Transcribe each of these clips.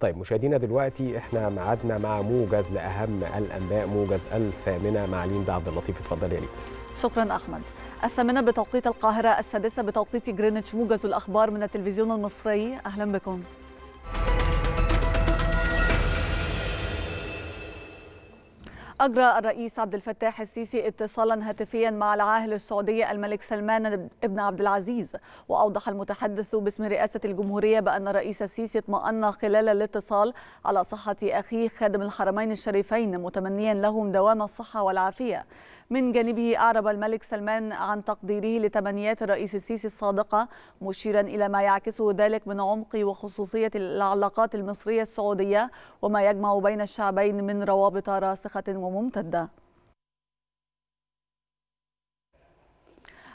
طيب مشاهدينا دلوقتي احنا ميعادنا مع موجز لاهم الانباء موجز الثامنه مع ليندا عبد اللطيف اتفضل يا شكرا احمد الثامنه بتوقيت القاهره السادسه بتوقيت جرينتش موجز الاخبار من التلفزيون المصري اهلا بكم أجرى الرئيس عبد الفتاح السيسي اتصالا هاتفيا مع العاهل السعودي الملك سلمان بن عبد العزيز وأوضح المتحدث باسم رئاسة الجمهورية بأن الرئيس السيسي اطمأن خلال الاتصال على صحة أخيه خادم الحرمين الشريفين متمنيا لهم دوام الصحة والعافية من جانبه أعرب الملك سلمان عن تقديره لتمنيات الرئيس السيسي الصادقة مشيرا إلى ما يعكسه ذلك من عمق وخصوصية العلاقات المصرية السعودية وما يجمع بين الشعبين من روابط راسخة وممتدة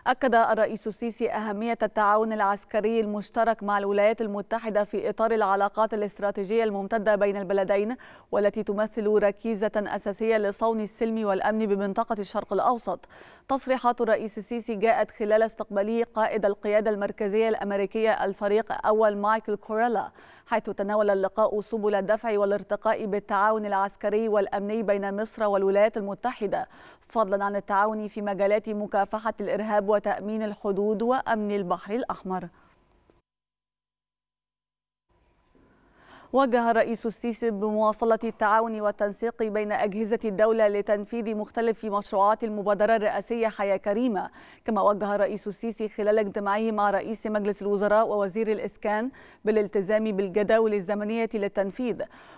أكد الرئيس السيسي أهمية التعاون العسكري المشترك مع الولايات المتحدة في إطار العلاقات الاستراتيجية الممتدة بين البلدين والتي تمثل ركيزة أساسية لصون السلم والأمن بمنطقة الشرق الأوسط تصريحات الرئيس السيسي جاءت خلال استقباله قائد القيادة المركزية الأمريكية الفريق أول مايكل كوريلا حيث تناول اللقاء سبل الدفع والارتقاء بالتعاون العسكري والأمني بين مصر والولايات المتحدة فضلا عن التعاون في مجالات مكافحة الإرهاب وتأمين الحدود وأمن البحر الأحمر وجه الرئيس السيسي بمواصلة التعاون والتنسيق بين أجهزة الدولة لتنفيذ مختلف مشروعات المبادرة الرئاسية حياة كريمة كما وجه الرئيس السيسي خلال اجتماعه مع رئيس مجلس الوزراء ووزير الإسكان بالالتزام بالجداول الزمنية للتنفيذ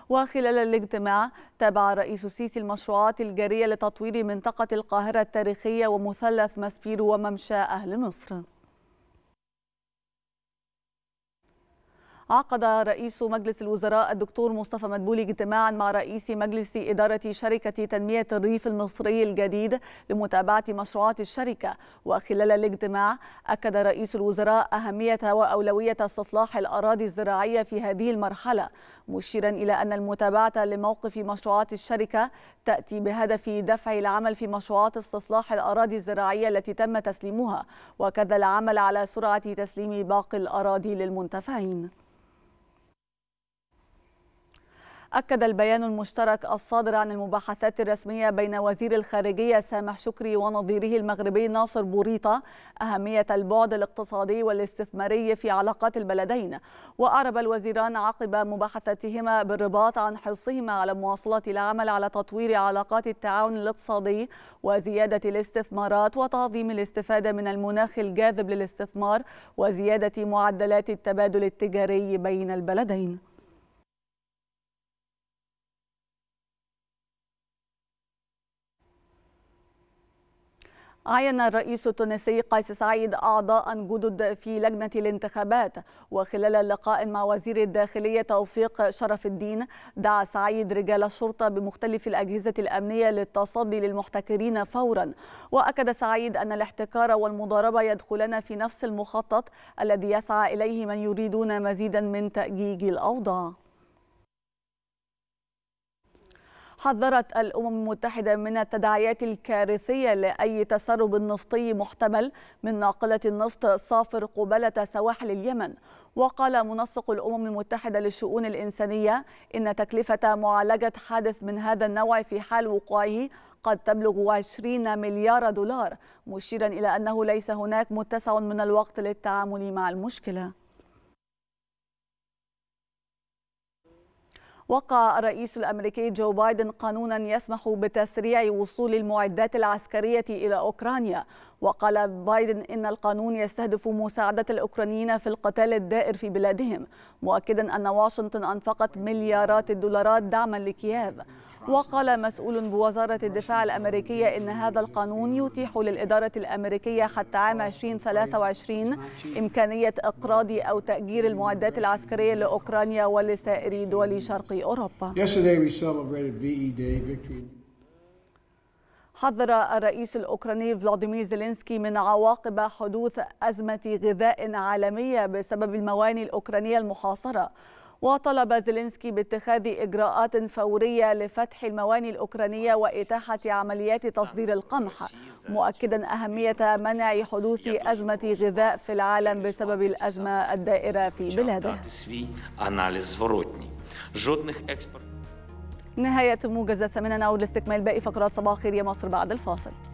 وخلال الاجتماع تابع الرئيس السيسي المشروعات الجارية لتطوير منطقة القاهرة التاريخية ومثلث ماسبيرو وممشى أهل مصر عقد رئيس مجلس الوزراء الدكتور مصطفى مدبولي اجتماعا مع رئيس مجلس إدارة شركة تنمية الريف المصري الجديد لمتابعة مشروعات الشركة وخلال الاجتماع أكد رئيس الوزراء أهمية وأولوية استصلاح الأراضي الزراعية في هذه المرحلة مشيرا إلى أن المتابعة لموقف مشروعات الشركة تأتي بهدف دفع العمل في مشروعات استصلاح الأراضي الزراعية التي تم تسليمها وكذا العمل على سرعة تسليم باقي الأراضي للمنتفعين أكد البيان المشترك الصادر عن المباحثات الرسمية بين وزير الخارجية سامح شكري ونظيره المغربي ناصر بوريطة أهمية البعد الاقتصادي والاستثماري في علاقات البلدين وأعرب الوزيران عقب مباحثتهما بالرباط عن حرصهما على مواصلة العمل على تطوير علاقات التعاون الاقتصادي وزيادة الاستثمارات وتعظيم الاستفادة من المناخ الجاذب للاستثمار وزيادة معدلات التبادل التجاري بين البلدين عين الرئيس التونسي قيس سعيد أعضاء جدد في لجنة الانتخابات وخلال اللقاء مع وزير الداخلية توفيق شرف الدين دعا سعيد رجال الشرطة بمختلف الأجهزة الأمنية للتصدي للمحتكرين فورا وأكد سعيد أن الاحتكار والمضاربة يدخلان في نفس المخطط الذي يسعى إليه من يريدون مزيدا من تأجيج الأوضاع حذرت الأمم المتحدة من التداعيات الكارثية لأي تسرب نفطي محتمل من ناقلة النفط صافر قبالة سواحل اليمن وقال منسق الأمم المتحدة للشؤون الإنسانية إن تكلفة معالجة حادث من هذا النوع في حال وقوعه قد تبلغ 20 مليار دولار مشيرا إلى أنه ليس هناك متسع من الوقت للتعامل مع المشكلة وقع الرئيس الامريكي جو بايدن قانونا يسمح بتسريع وصول المعدات العسكريه الى اوكرانيا وقال بايدن ان القانون يستهدف مساعده الاوكرانيين في القتال الدائر في بلادهم مؤكدا ان واشنطن انفقت مليارات الدولارات دعما لكييف وقال مسؤول بوزارة الدفاع الأمريكية إن هذا القانون يتيح للإدارة الأمريكية حتى عام 2023 إمكانية إقراض أو تأجير المعدات العسكرية لأوكرانيا ولسائر دول شرق أوروبا e حذر الرئيس الأوكراني فلاديمير زيلينسكي من عواقب حدوث أزمة غذاء عالمية بسبب المواني الأوكرانية المحاصرة وطلب زيلينسكي باتخاذ إجراءات فورية لفتح المواني الأوكرانية وإتاحة عمليات تصدير القمح مؤكدا أهمية منع حدوث أزمة غذاء في العالم بسبب الأزمة الدائرة في بلاده نهاية موجز الثامنة نعود لاستكمال باقي فقرات صباح خير يا مصر بعد الفاصل